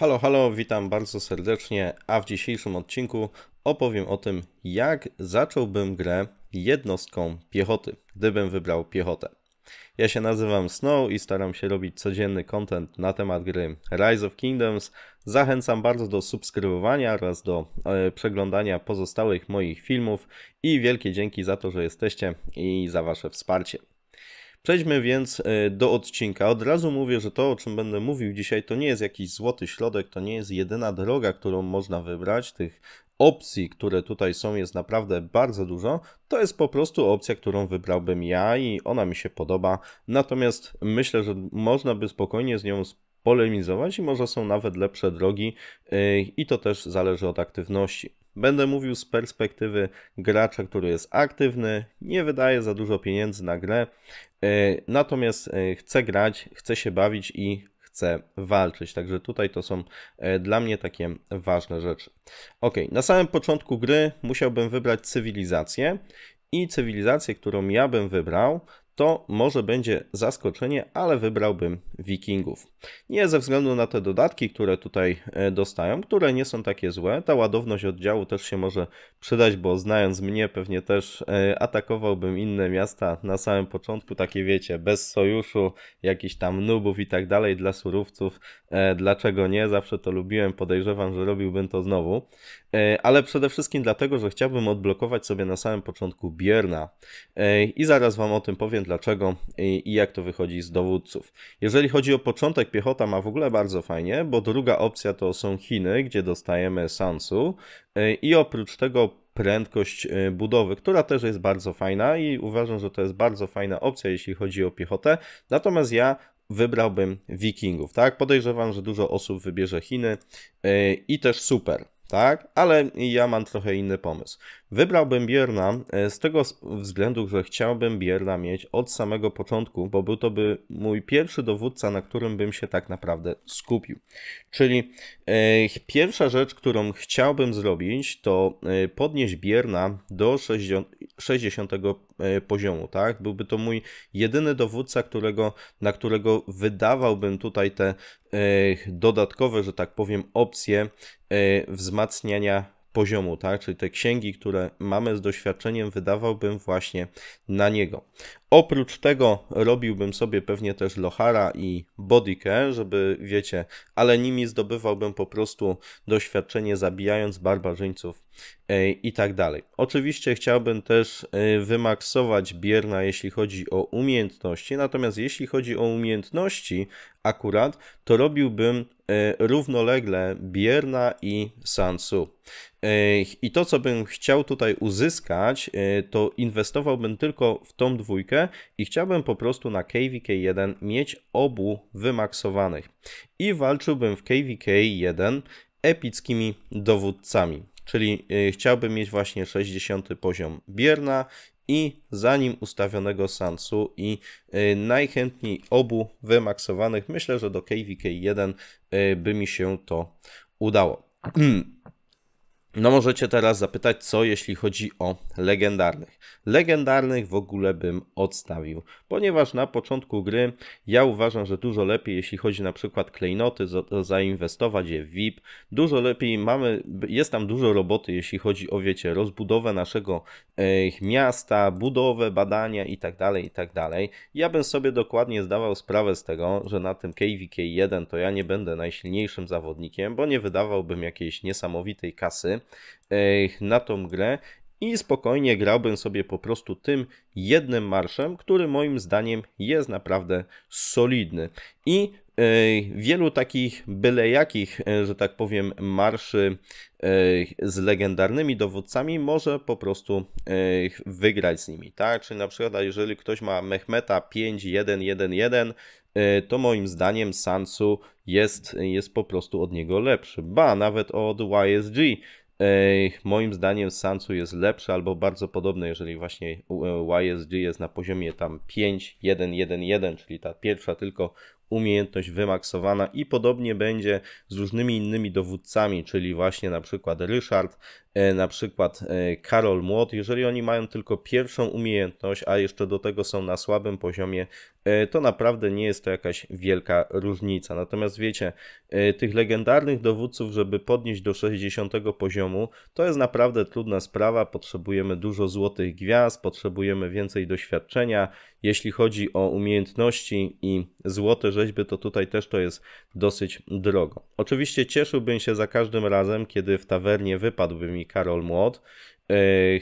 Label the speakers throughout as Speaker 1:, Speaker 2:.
Speaker 1: Halo, halo, witam bardzo serdecznie, a w dzisiejszym odcinku opowiem o tym, jak zacząłbym grę jednostką piechoty, gdybym wybrał piechotę. Ja się nazywam Snow i staram się robić codzienny content na temat gry Rise of Kingdoms. Zachęcam bardzo do subskrybowania oraz do e, przeglądania pozostałych moich filmów i wielkie dzięki za to, że jesteście i za Wasze wsparcie. Przejdźmy więc e, do odcinka. Od razu mówię, że to, o czym będę mówił dzisiaj, to nie jest jakiś złoty środek, to nie jest jedyna droga, którą można wybrać. Tych opcji, które tutaj są, jest naprawdę bardzo dużo. To jest po prostu opcja, którą wybrałbym ja i ona mi się podoba. Natomiast myślę, że można by spokojnie z nią polemizować i może są nawet lepsze drogi e, i to też zależy od aktywności. Będę mówił z perspektywy gracza, który jest aktywny, nie wydaje za dużo pieniędzy na grę, e, natomiast e, chce grać, chce się bawić i chce walczyć. Także tutaj to są e, dla mnie takie ważne rzeczy. Ok, na samym początku gry musiałbym wybrać cywilizację i cywilizację, którą ja bym wybrał, to może będzie zaskoczenie, ale wybrałbym Wikingów. Nie ze względu na te dodatki, które tutaj e, dostają, które nie są takie złe. Ta ładowność oddziału też się może przydać, bo znając mnie, pewnie też e, atakowałbym inne miasta na samym początku, takie wiecie, bez sojuszu, jakichś tam nubów i tak dalej dla surowców. E, dlaczego nie? Zawsze to lubiłem, podejrzewam, że robiłbym to znowu. Ale przede wszystkim dlatego, że chciałbym odblokować sobie na samym początku Bierna. I zaraz Wam o tym powiem, dlaczego i, i jak to wychodzi z dowódców. Jeżeli chodzi o początek, piechota ma w ogóle bardzo fajnie, bo druga opcja to są Chiny, gdzie dostajemy Sansu y, i oprócz tego prędkość y, budowy, która też jest bardzo fajna i uważam, że to jest bardzo fajna opcja, jeśli chodzi o piechotę. Natomiast ja wybrałbym Wikingów, tak? Podejrzewam, że dużo osób wybierze Chiny y, i też super tak? Ale ja mam trochę inny pomysł. Wybrałbym Bierna e, z tego względu, że chciałbym Bierna mieć od samego początku, bo był to by mój pierwszy dowódca, na którym bym się tak naprawdę skupił. Czyli e, pierwsza rzecz, którą chciałbym zrobić, to e, podnieść Bierna do 60, 60 e, poziomu, tak? Byłby to mój jedyny dowódca, którego, na którego wydawałbym tutaj te e, dodatkowe, że tak powiem, opcje e, wzmacniania poziomu, tak? Czyli te księgi, które mamy z doświadczeniem, wydawałbym właśnie na niego. Oprócz tego robiłbym sobie pewnie też Lohara i Bodyke, żeby wiecie, ale nimi zdobywałbym po prostu doświadczenie zabijając barbarzyńców e, i tak dalej. Oczywiście chciałbym też e, wymaksować Bierna, jeśli chodzi o umiejętności, natomiast jeśli chodzi o umiejętności akurat, to robiłbym Y, równolegle Bierna i Sansu. Y, I to, co bym chciał tutaj uzyskać, y, to inwestowałbym tylko w tą dwójkę i chciałbym po prostu na KVK1 mieć obu wymaksowanych. I walczyłbym w KVK1 epickimi dowódcami czyli chciałbym mieć właśnie 60 poziom Bierna i za nim ustawionego Sansu i y, najchętniej obu wymaksowanych. Myślę, że do KVK1 y, by mi się to udało. No możecie teraz zapytać, co jeśli chodzi o legendarnych. Legendarnych w ogóle bym odstawił, ponieważ na początku gry ja uważam, że dużo lepiej, jeśli chodzi na przykład klejnoty, zainwestować je w VIP. Dużo lepiej mamy, jest tam dużo roboty, jeśli chodzi o, wiecie, rozbudowę naszego miasta, budowę, badania itd., tak itd. Tak ja bym sobie dokładnie zdawał sprawę z tego, że na tym KVK1 to ja nie będę najsilniejszym zawodnikiem, bo nie wydawałbym jakiejś niesamowitej kasy, na tą grę i spokojnie grałbym sobie po prostu tym jednym marszem, który moim zdaniem jest naprawdę solidny. I wielu takich byle jakich, e, że tak powiem, marszy z legendarnymi dowódcami może po prostu wygrać z nimi, tak? Czyli na przykład jeżeli ktoś ma Mehmeta 5-1-1-1, e, to moim zdaniem Sansu jest, jest po prostu od niego lepszy. Ba, nawet od YSG, Moim zdaniem Sansu jest lepszy albo bardzo podobny, jeżeli właśnie e YSG jest na poziomie tam 5, 1, 1, 1, czyli ta pierwsza tylko umiejętność wymaksowana i podobnie będzie z różnymi innymi dowódcami, czyli właśnie na przykład Ryszard, e, na przykład e, Karol Młot. Jeżeli oni mają tylko pierwszą umiejętność, a jeszcze do tego są na słabym poziomie, e, to naprawdę nie jest to jakaś wielka różnica. Natomiast wiecie, tych legendarnych dowódców, żeby podnieść do 60 poziomu, to jest naprawdę trudna sprawa. Potrzebujemy dużo złotych gwiazd, potrzebujemy więcej doświadczenia, jeśli chodzi o umiejętności i złote rzeźby, to tutaj też to jest dosyć drogo. Oczywiście cieszyłbym się za każdym razem, kiedy w tawernie wypadłby mi Karol Młot,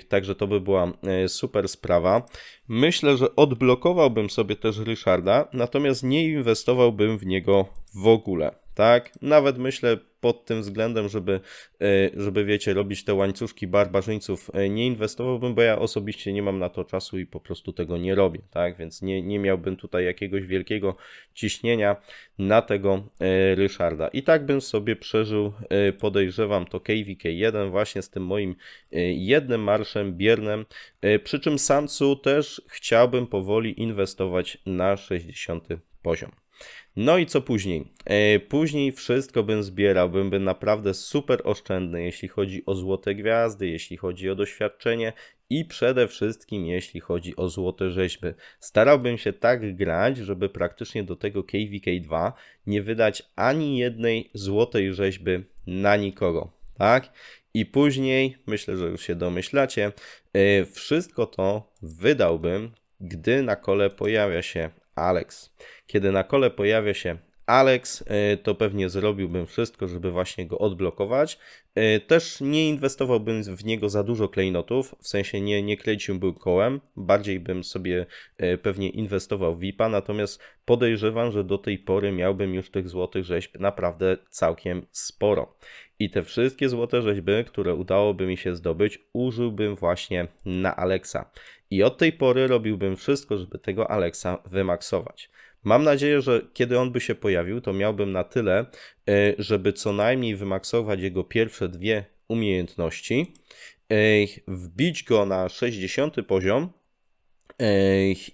Speaker 1: Także to by była e, super sprawa. Myślę, że odblokowałbym sobie też Ryszarda, natomiast nie inwestowałbym w niego w ogóle tak? Nawet myślę pod tym względem, żeby, e, żeby wiecie, robić te łańcuszki barbarzyńców, e, nie inwestowałbym, bo ja osobiście nie mam na to czasu i po prostu tego nie robię, tak? Więc nie, nie miałbym tutaj jakiegoś wielkiego ciśnienia na tego e, Ryszarda. I tak bym sobie przeżył, podejrzewam, to KVK1 właśnie z tym moim jednym marszem, biernym, przy czym Samcu też chciałbym powoli inwestować na 60 poziom. No i co później? E, później wszystko bym zbierał, bym był naprawdę super oszczędny, jeśli chodzi o złote gwiazdy, jeśli chodzi o doświadczenie i przede wszystkim jeśli chodzi o złote rzeźby. Starałbym się tak grać, żeby praktycznie do tego KVK2 nie wydać ani jednej złotej rzeźby na nikogo. Tak? I później, myślę, że już się domyślacie, e, wszystko to wydałbym, gdy na kole pojawia się Alex. Kiedy na kole pojawia się Alex, e, to pewnie zrobiłbym wszystko, żeby właśnie go odblokować. E, też nie inwestowałbym w niego za dużo klejnotów, w sensie nie, nie kręciłbym kołem, bardziej bym sobie e, pewnie inwestował w VIP-a, natomiast podejrzewam, że do tej pory miałbym już tych złotych rzeźb naprawdę całkiem sporo. I te wszystkie złote rzeźby, które udałoby mi się zdobyć, użyłbym właśnie na Alexa. I od tej pory robiłbym wszystko, żeby tego Alexa wymaksować. Mam nadzieję, że kiedy on by się pojawił, to miałbym na tyle, e, żeby co najmniej wymaksować jego pierwsze dwie umiejętności, wbić go na 60 poziom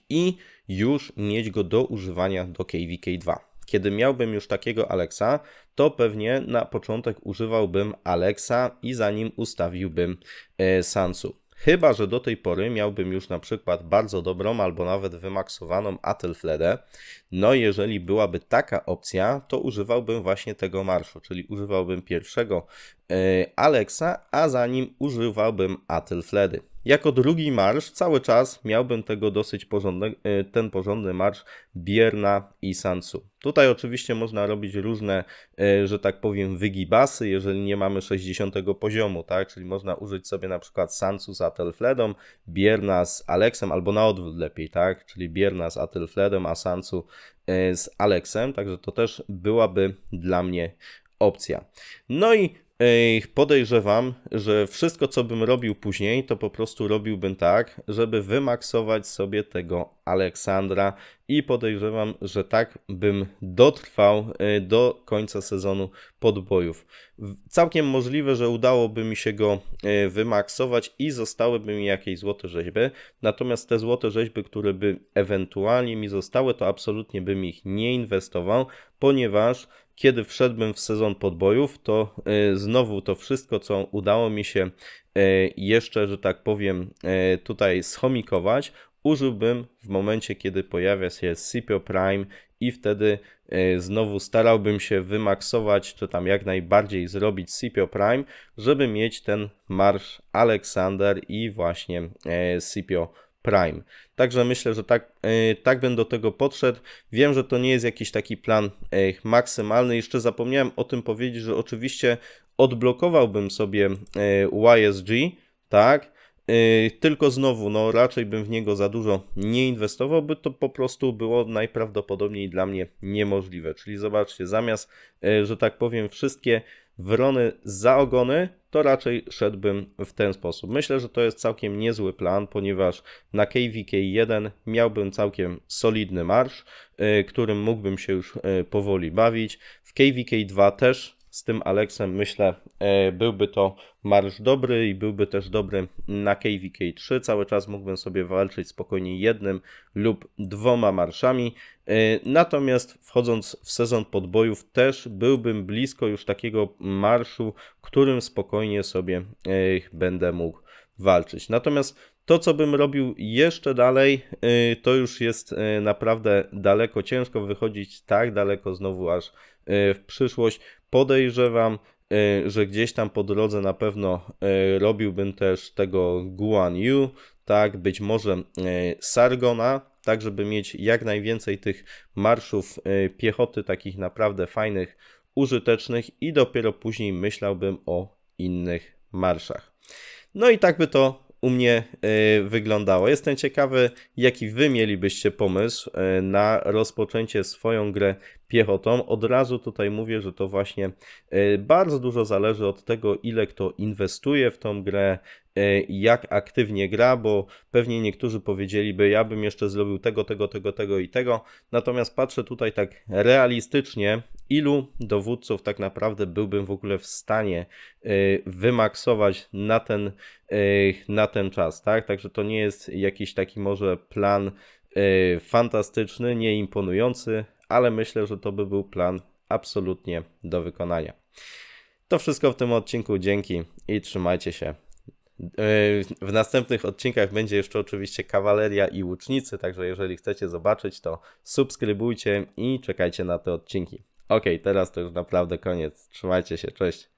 Speaker 1: i już mieć go do używania do KVK2. Kiedy miałbym już takiego Alexa, to pewnie na początek używałbym Alexa i zanim ustawiłbym e, Sansu. Chyba, że do tej pory miałbym już na przykład bardzo dobrą albo nawet wymaksowaną Atelfledę. No i jeżeli byłaby taka opcja, to używałbym właśnie tego marszu, czyli używałbym pierwszego e, Alexa, a za nim używałbym Atelfledy. Jako drugi marsz cały czas miałbym tego dosyć porządne, y, ten porządny marsz Bierna i Sansu. Tutaj oczywiście można robić różne, y, że tak powiem, wygibasy, jeżeli nie mamy 60 poziomu, tak? Czyli można użyć sobie na przykład Sansu z Atelfledą, Bierna z Alexem, albo na odwrót lepiej, tak? Czyli Bierna z Atelfledem, a Sansu y, z Alexem, także to też byłaby dla mnie opcja. No i podejrzewam, że wszystko, co bym robił później, to po prostu robiłbym tak, żeby wymaksować sobie tego Aleksandra i podejrzewam, że tak bym dotrwał e, do końca sezonu podbojów. Całkiem możliwe, że udałoby mi się go e, wymaksować i zostałyby mi jakieś złote rzeźby, natomiast te złote rzeźby, które by ewentualnie mi zostały, to absolutnie bym ich nie inwestował, ponieważ kiedy wszedłbym w sezon podbojów, to y, znowu to wszystko, co udało mi się y, jeszcze, że tak powiem, y, tutaj schomikować, użyłbym w momencie, kiedy pojawia się Sipio Prime i wtedy znowu starałbym się wymaksować, czy tam jak najbardziej zrobić Sipio Prime, żeby mieć ten marsz Aleksander i właśnie Sipio. Prime. Także myślę, że tak, e, tak bym do tego podszedł. Wiem, że to nie jest jakiś taki plan e, maksymalny. Jeszcze zapomniałem o tym powiedzieć, że oczywiście odblokowałbym sobie e, YSG, tak? Tylko znowu, no raczej bym w niego za dużo nie inwestował, by to po prostu było najprawdopodobniej dla mnie niemożliwe. Czyli zobaczcie, zamiast, że tak powiem, wszystkie wrony za ogony, to raczej szedłbym w ten sposób. Myślę, że to jest całkiem niezły plan, ponieważ na KVK1 miałbym całkiem solidny marsz, y, którym mógłbym się już y, powoli bawić. W KVK2 też z tym Alexem myślę e, byłby to marsz dobry i byłby też dobry na KVK3. Cały czas mógłbym sobie walczyć spokojnie jednym lub dwoma marszami. E, natomiast wchodząc w sezon podbojów też byłbym blisko już takiego marszu, którym spokojnie sobie e, będę mógł walczyć. Natomiast to, co bym robił jeszcze dalej, to już jest naprawdę daleko. Ciężko wychodzić tak daleko znowu aż Y, w przyszłość. Podejrzewam, y, że gdzieś tam po drodze na pewno y, robiłbym też tego Guan Yu, tak, być może Sargona, tak żeby mieć jak najwięcej tych marszów piechoty, takich naprawdę fajnych, użytecznych i dopiero później myślałbym o innych marszach. No i tak by to u mnie wyglądało. Jestem ciekawy, jaki wy mielibyście pomysł na rozpoczęcie swoją grę piechotą. Od razu tutaj mówię, że to właśnie e, bardzo dużo zależy od tego, ile kto inwestuje w tą grę, e, jak aktywnie gra, bo pewnie niektórzy powiedzieliby, ja bym jeszcze zrobił tego, tego, tego, tego i tego. Natomiast patrzę tutaj tak realistycznie, ilu dowódców tak naprawdę byłbym w ogóle w stanie e, wymaksować na ten, na ten czas, tak? Także to nie jest jakiś taki może plan fantastyczny, nieimponujący, ale myślę, że to by był plan absolutnie do wykonania. To wszystko w tym odcinku. Dzięki i trzymajcie się. Yy, w następnych odcinkach będzie jeszcze oczywiście kawaleria i łucznicy, także jeżeli chcecie zobaczyć, to subskrybujcie i czekajcie na te odcinki. Ok, teraz to już naprawdę koniec. Trzymajcie się, cześć.